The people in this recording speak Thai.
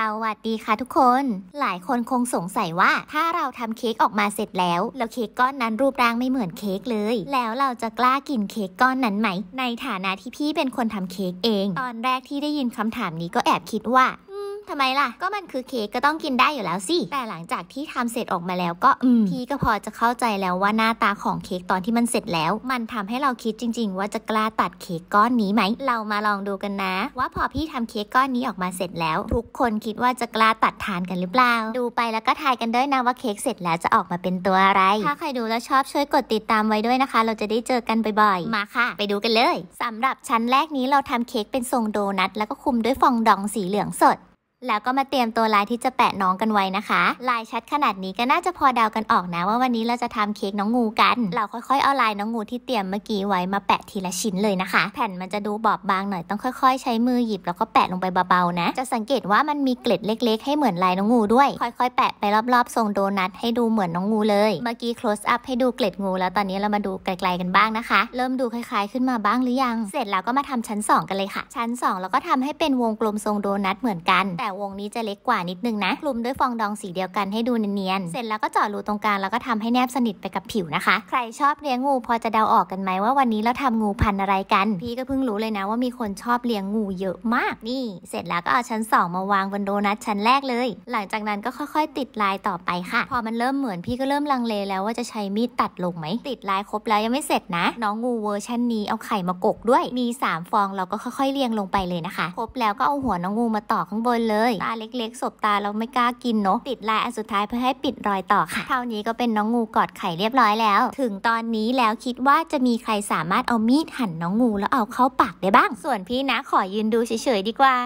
สวัสดีค่ะทุกคน หลายคนคงสงสัยว่าถ้าเราทำเค้กออกมาเสร็จแล้ว แล้วเค้กก้อนนั้นรูปร่างไม่เหมือนเค้กเลย แล้วเราจะกล้ากินเค้กก้อนนั้นไหม ในฐานะที่พี่เป็นคนทำเค้กเอง ตอนแรกที่ได้ยินคำถามนี้ก็แอบคิดว่าทำไมล่ะ ก็มันคือเค้ก ก็ต้องกินได้อยู่แล้วสิ แต่หลังจากที่ทำเสร็จออกมาแล้ว ก็พี่ก็พอจะเข้าใจแล้วว่าหน้าตาของเค้กตอนที่มันเสร็จแล้ว มันทำให้เราคิดจริง ๆ ว่าจะกล้าตัดเค้กก้อนนี้ไหม เรามาลองดูกันนะ ว่าพอพี่ทำเค้กก้อนนี้ออกมาเสร็จแล้ว ทุกคนคิดว่าจะกล้าตัดทานกันหรือเปล่า ดูไปแล้วก็ทายกันด้วยนะว่าเค้กเสร็จแล้วจะออกมาเป็นตัวอะไร ถ้าใครดูแล้วชอบช่วยกดติดตามไว้ด้วยนะคะ เราจะได้เจอกันบ่อยๆมาค่ะ ไปดูกันเลย สำหรับชั้นแรกนี้เราทำเค้กเป็นทรงโดนัทแล้วก็คุมด้วยฟองดองสีเหลืองสดแล้วก็มาเตรียมตัวลายที่จะแปะน้องกันไว้นะคะลายชัดขนาดนี้ก็น่าจะพอเดากันออกนะ ว่าวันนี้เราจะทำเค้กน้องงูกันเราค่อยๆเอาลายน้องงูที่เตรียมเมื่อกี้ไว้มาแปะทีละชิ้นเลยนะคะแผ่นมันจะดูบอบบางหน่อยต้องค่อยๆ ใช้มือหยิบแล้วก็แปะลงไปเบาๆนะจะสังเกตว่ามันมีเกล็ดเล็กๆ ให้เหมือนลายน้องงูด้วยค่อยๆแปะไปรอบๆ ทรงโดนัทให้ดูเหมือนน้องงูเลยเมื่อกี้ close up ให้ดูเกล็ดงูแล้วตอนนี้เรามาดูไกลๆกันบ้างนะคะ เริ่มดูคล้ายๆขึ้นมาบ้างหรือยัง เสร็จแล้วก็มาทำชั้น2กันเลยค่ะชั้น2แล้วก็ทำให้เป็นวงกลมทรงโดนัทเหมือนกันแแต่วงนี้จะเล็กกว่านิดนึงนะคลุมด้วยฟองดองสีเดียวกันให้ดูเนียนๆเสร็จแล้วก็เจาะรูตรงกลาง แล้ว ก็ทำให้แนบสนิทไปกับผิวนะคะ ใครชอบเลี้ยงงูพอจะเดาออกกันไหมว่าวันนี้เราทำงูพันอะไรกัน พี่ก็เพิ่งรู้เลยนะ ว่ามีคนชอบเลี้ยงงูเยอะมาก นี่ เสร็จแล้วก็เอาชั้น 2 มาวางบนโดนัทชั้นแรกเลย หลังจากนั้นก็ค่อย ๆ ติดลายต่อไปค่ะ พอมันเริ่มเหมือนพี่ก็เริ่มลังเลแล้ว ว่าจะใช้มีดตัดลงไหมติดลายครบแล้วยังไม่เสร็จนะ น้องงูเวอร์ชันนี้เอาไข่มากกด้วย มี 3 ฟองเราก็ค่อยๆเรียงลงไปเลยนะคะครบแล้วก็เอาหัวน้องงูมาต่อข้างบนเลตาเล็กๆสบตาเราไม่กล้ากินเนาะ ติดลายอันสุดท้ายเพื่อให้ปิดรอยต่อค่ะ เท่านี้ก็เป็นน้องงูกอดไข่เรียบร้อยแล้ว ถึงตอนนี้แล้วคิดว่าจะมีใครสามารถเอามีดหั่นน้องงูแล้วเอาเข้าปากได้บ้าง ส่วนพี่นะขอยืนดูเฉย ๆ ดีกว่า